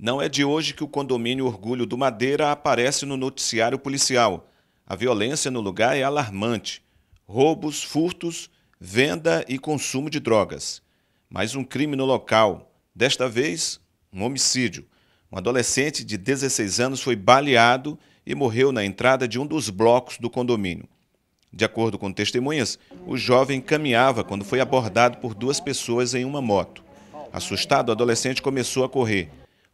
Não é de hoje que o condomínio Orgulho do Madeira aparece no noticiário policial. A violência no lugar é alarmante: roubos, furtos, venda e consumo de drogas. Mais um crime no local, desta vez, um homicídio. Um adolescente de 16 anos foi baleado e morreu na entrada de um dos blocos do condomínio. De acordo com testemunhas, o jovem caminhava quando foi abordado por duas pessoas em uma moto. Assustado, o adolescente começou a correr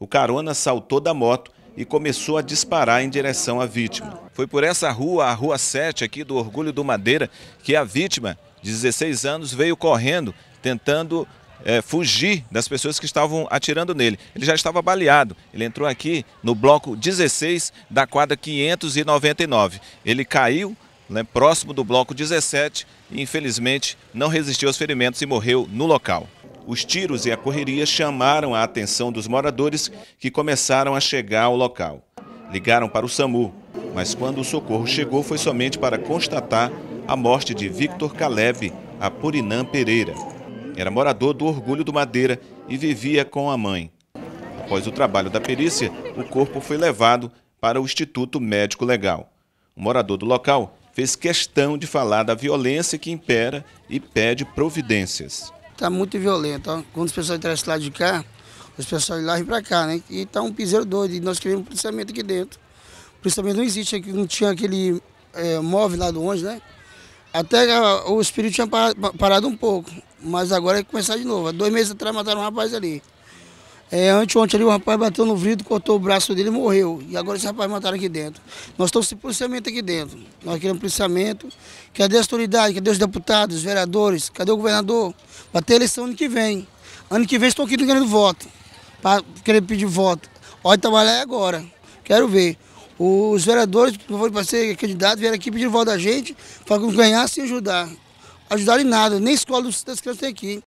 o carona saltou da moto e começou a disparar em direção à vítima. Foi por essa rua, a Rua 7 aqui do Orgulho do Madeira, que a vítima, de 16 anos, veio correndo, tentando é, fugir das pessoas que estavam atirando nele. Ele já estava baleado. Ele entrou aqui no bloco 16 da quadra 599. Ele caiu né, próximo do bloco 17 e, infelizmente, não resistiu aos ferimentos e morreu no local os tiros e a correria chamaram a atenção dos moradores que começaram a chegar ao local. Ligaram para o SAMU, mas quando o socorro chegou foi somente para constatar a morte de Victor Caleb Apurinã Pereira. Era morador do Orgulho do Madeira e vivia com a mãe. Após o trabalho da perícia, o corpo foi levado para o Instituto Médico Legal. O morador do local fez questão de falar da violência que impera e pede providências tá muito violento. Quando os pessoal interessam lá de cá, os pessoal lá vêm para cá, né? E tá um piseiro doido. E nós queremos um policiamento aqui dentro. O policiamento não existe, não tinha aquele é, móvel lá do onde, né? Até o espírito tinha parado um pouco, mas agora é começar de novo. Há dois meses atrás mataram um rapaz ali. É, anteontem ali o rapaz bateu no vidro, cortou o braço dele e morreu. E agora esse rapaz mataram aqui dentro. Nós estamos sem policiamento aqui dentro. Nós queremos policiamento. Cadê a autoridade? Cadê os deputados, os vereadores? Cadê o governador? Vai ter eleição ano que vem. Ano que vem estou aqui querendo voto. Para querer pedir voto. Olha, trabalhar é agora. Quero ver. Os vereadores, por favor, para ser candidato, vieram aqui pedir voto da gente, para ganhar sem ajudar. Ajudar em nada, nem escola das crianças tem aqui.